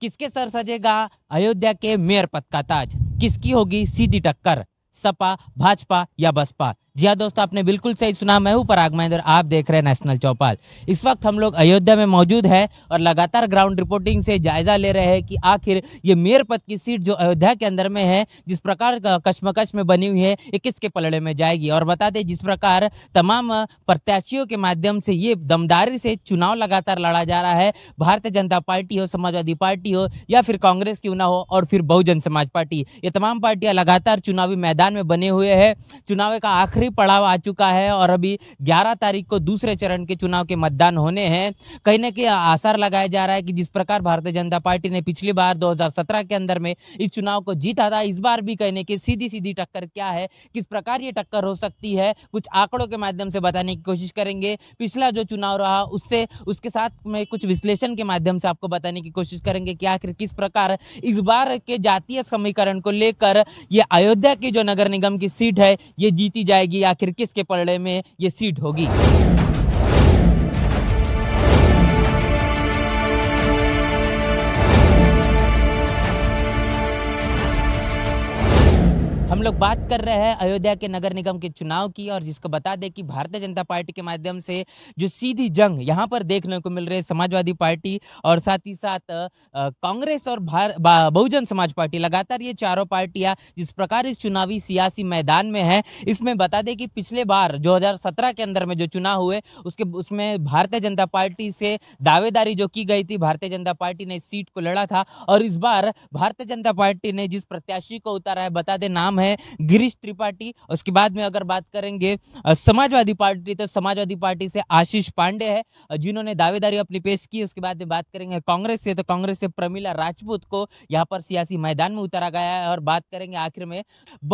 किसके सर सजेगा अयोध्या के मेयर पद का ताज किसकी होगी सीधी टक्कर सपा भाजपा या बसपा जी हाँ दोस्तों आपने बिल्कुल सही सुना मैं हूँ पराग महेंद्र आप देख रहे हैं नेशनल चौपाल इस वक्त हम लोग अयोध्या में मौजूद है और लगातार ग्राउंड रिपोर्टिंग से जायजा ले रहे हैं कि आखिर ये मेयर पद की सीट जो अयोध्या के अंदर में है जिस प्रकार कश्मकश में बनी हुई है ये किसके पलड़े में जाएगी और बता दें जिस प्रकार तमाम प्रत्याशियों के माध्यम से ये दमदारी से चुनाव लगातार लड़ा जा रहा है भारतीय जनता पार्टी हो समाजवादी पार्टी हो या फिर कांग्रेस क्यों ना हो और फिर बहुजन समाज पार्टी ये तमाम पार्टियाँ लगातार चुनावी मैदान में बने हुए हैं चुनाव का आखिरी आखिरी पड़ाव आ चुका है और अभी 11 तारीख को दूसरे चरण के चुनाव के मतदान होने हैं कहीं ना कहीं आसार लगाया जा रहा है कि जिस प्रकार भारतीय जनता पार्टी ने पिछली बार 2017 के अंदर में इस चुनाव को जीता था इस बार भी कहने की सीधी सीधी टक्कर क्या है किस प्रकार ये टक्कर हो सकती है कुछ आंकड़ों के माध्यम से बताने की कोशिश करेंगे पिछला जो चुनाव रहा उससे उसके साथ में कुछ विश्लेषण के माध्यम से आपको बताने की कोशिश करेंगे कि आखिर किस प्रकार इस बार के जातीय समीकरण को लेकर ये अयोध्या की जो नगर निगम की सीट है ये जीती जाएगी कि आखिर किसके पलड़े में ये सीट होगी हम लोग बात कर रहे हैं अयोध्या के नगर निगम के चुनाव की और जिसको बता दें कि भारतीय जनता पार्टी के माध्यम से जो सीधी जंग यहाँ पर देखने को मिल रही है समाजवादी पार्टी और साथ ही साथ कांग्रेस और बहुजन समाज पार्टी लगातार ये चारों पार्टियां जिस प्रकार इस चुनावी सियासी मैदान में है इसमें बता दें कि पिछले बार 2017 के अंदर में जो चुनाव हुए उसके उसमें भारतीय जनता पार्टी से दावेदारी जो की गई थी भारतीय जनता पार्टी ने सीट को लड़ा था और इस बार भारतीय जनता पार्टी ने जिस प्रत्याशी को उतारा है बता दें नाम है है गिरीश त्रिपाठी उसके बाद में अगर बात करेंगे समाजवादी पार्टी तो समाजवादी पार्टी से आशीष पांडे है जिन्होंने दावेदारी अपनी पेश की उसके बाद में बात करेंगे कांग्रेस से तो कांग्रेस से प्रमिला राजपूत को यहाँ पर सियासी मैदान में उतारा गया है और बात करेंगे आखिर में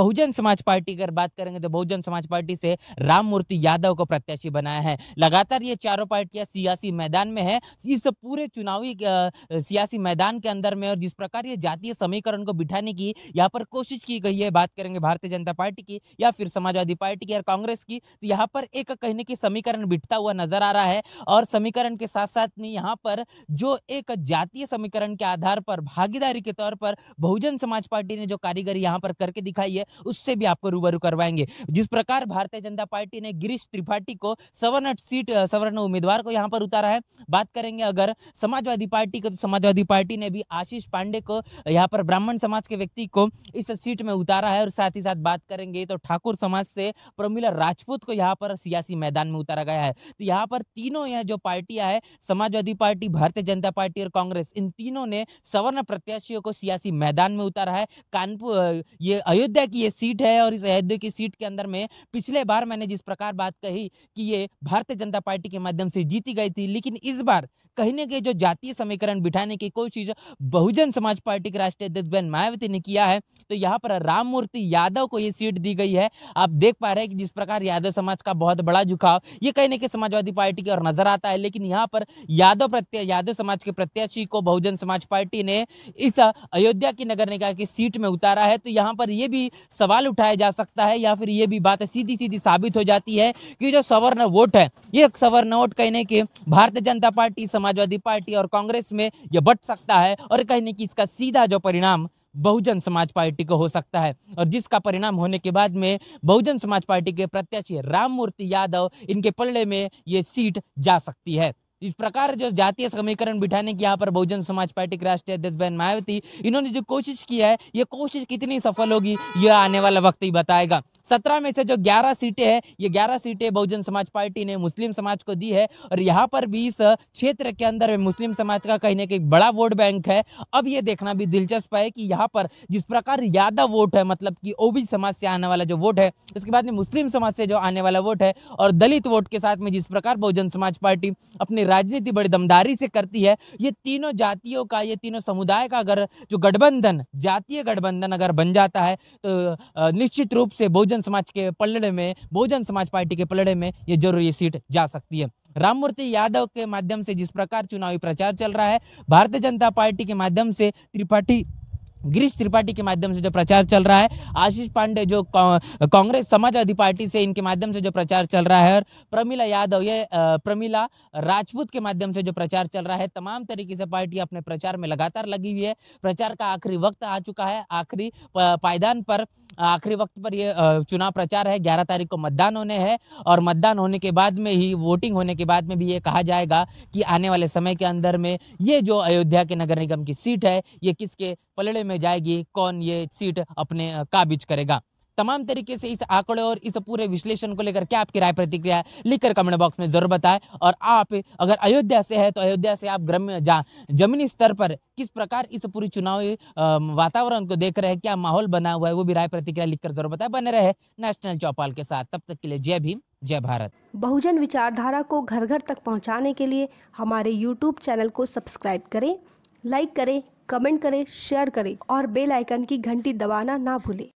बहुजन समाज पार्टी अगर बात करेंगे तो बहुजन समाज पार्टी से राम मूर्ति यादव को प्रत्याशी बनाया है लगातार ये चारों पार्टियां सियासी मैदान में है इस पूरे चुनावी सियासी मैदान के अंदर में और जिस प्रकार ये जातीय समीकरण को बिठाने की यहाँ पर कोशिश की गई है बात करेंगे भारतीय जनता पार्टी की या फिर समाजवादी पार्टी की या कांग्रेस की तो यहाँ पर एक कहने की समीकरण बिठता हुआ नजर आ रहा है और समीकरण के साथ साथ में यहाँ पर जो एक जातीय समीकरण के आधार पर भागीदारी के तौर पर बहुजन समाज पार्टी ने जो कारीगरी यहाँ पर करके दिखाई है उससे भी आपको रूबरू करवाएंगे जिस प्रकार भारतीय जनता पार्टी ने गिरीश त्रिपाठी को सवर्ण सीट सवर्ण उम्मीदवार को यहाँ पर उतारा है बात करेंगे अगर समाजवादी पार्टी को तो समाजवादी पार्टी ने भी आशीष पांडे को यहाँ पर ब्राह्मण समाज के व्यक्ति को इस सीट में उतारा है और साथ ही साथ बात करेंगे तो ठाकुर समाज से प्रमिला राजपूत को यहाँ पर सियासी मैदान में उतारा गया है तो यहाँ पर तीनों यह जो पार्टियां है समाजवादी पार्टी भारतीय जनता पार्टी और कांग्रेस इन तीनों ने सवर्ण प्रत्याशियों को सियासी मैदान में उतारा है कानपुर ये अयोध्या की ये सीट है और इस अयोध्या की सीट के अंदर में पिछले बार मैंने जिस प्रकार बात कही कि ये भारतीय जनता पार्टी के माध्यम से जीती गई थी लेकिन इस बार कहीं ना कहीं जो जातीय समीकरण बिठाने की कोशिश बहुजन समाज पार्टी के राष्ट्रीय अध्यक्ष बहन मायावती ने किया है तो यहाँ पर राममूर्ति यादव को ये सीट दी गई है आप देख पा रहे हैं कि जिस प्रकार यादव समाज का बहुत बड़ा झुकाव ये कहीं ना कहीं समाजवादी पार्टी की ओर नजर आता है लेकिन यहाँ पर यादव प्रत्या यादव समाज के प्रत्याशी को बहुजन समाज पार्टी ने इस अयोध्या की नगर निकाय की सीट में उतारा है तो यहाँ पर यह भी सवाल उठाया जा सकता है या फिर ये भी बात सीधी सीधी साबित हो जाती है कि जो सवर्ण वोट है ये सवर्ण वोट कहने के भारतीय जनता पार्टी समाजवादी पार्टी और कांग्रेस में यह बट सकता है और कहने की इसका सीधा जो परिणाम बहुजन समाज पार्टी को हो सकता है और जिसका परिणाम होने के बाद में बहुजन समाज पार्टी के प्रत्याशी राममूर्ति यादव इनके पल्ले में ये सीट जा सकती है इस प्रकार जो जातीय समीकरण बिठाने की यहाँ पर बहुजन समाज पार्टी के राष्ट्रीय अध्यक्ष बहन मायावती इन्होंने जो कोशिश की है ये कोशिश कितनी सफल होगी यह आने वाला वक्त ही बताएगा सत्रह में से जो ग्यारह सीटें हैं ये ग्यारह सीटें बहुजन समाज पार्टी ने मुस्लिम समाज को दी है और यहाँ पर भी इस क्षेत्र के अंदर मुस्लिम समाज का कहीं ना कहीं बड़ा वोट बैंक है अब ये देखना भी दिलचस्प है कि यहाँ पर जिस प्रकार यादव वोट है मतलब कि ओबी समाज से आने वाला जो वोट है उसके बाद में मुस्लिम समाज से जो आने वाला वोट है और दलित वोट के साथ में जिस प्रकार बहुजन समाज पार्टी अपनी राजनीति बड़ी दमदारी से करती है ये तीनों जातियों का ये तीनों समुदाय का अगर जो गठबंधन जातीय गठबंधन अगर बन जाता है तो निश्चित रूप से बहुजन बहुजन समाज के पलड़े में बहुजन समाज पार्टी के पलड़े में ये जरूर ये सीट जा सकती है राममूर्ति यादव के माध्यम से जिस प्रकार चुनावी प्रचार चल रहा है भारतीय जनता पार्टी के माध्यम से त्रिपाठी गिरीश त्रिपाठी के माध्यम से जो प्रचार चल रहा है आशीष पांडे जो कांग्रेस समाजवादी पार्टी से इनके माध्यम से जो प्रचार चल रहा है और प्रमिला यादव ये प्रमिला राजपूत के माध्यम से जो प्रचार चल रहा है तमाम तरीके से पार्टी अपने प्रचार में लगातार लगी हुई है प्रचार का आखिरी वक्त आ चुका है आखिरी पायदान पर आखिरी वक्त पर ये चुनाव प्रचार है ग्यारह तारीख को मतदान होने हैं और मतदान होने के बाद में ही वोटिंग होने के बाद में भी ये कहा जाएगा कि आने वाले समय के अंदर में ये जो अयोध्या के नगर निगम की सीट है ये किसके पलड़े में जाएगी कौन ये सीट अपने काबिज करेगा तमाम तरीके से इस आंकड़े और इस पूरे विश्लेषण को लेकर क्या आपकी राय प्रतिक्रिया है लिखकर कमेंट बॉक्स में जरूर बताएं और आप अगर अयोध्या से है तो अयोध्या से आप जा जमीनी स्तर पर किस प्रकार इस पूरी चुनावी वातावरण को देख रहे हैं क्या माहौल बना हुआ है वो भी राय प्रतिक्रिया लिखकर जरूर बताए बने रहे नेशनल चौपाल के साथ तब तक के लिए जय भीम जय भारत बहुजन विचारधारा को घर घर तक पहुँचाने के लिए हमारे यूट्यूब चैनल को सब्सक्राइब करें लाइक करें कमेंट करें शेयर करें और बेलाइकन की घंटी दबाना ना भूलें